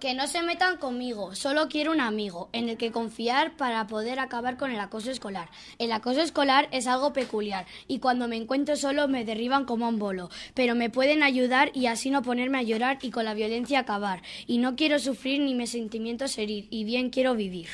Que no se metan conmigo, solo quiero un amigo en el que confiar para poder acabar con el acoso escolar. El acoso escolar es algo peculiar y cuando me encuentro solo me derriban como un bolo, pero me pueden ayudar y así no ponerme a llorar y con la violencia acabar. Y no quiero sufrir ni mis sentimientos herir y bien quiero vivir.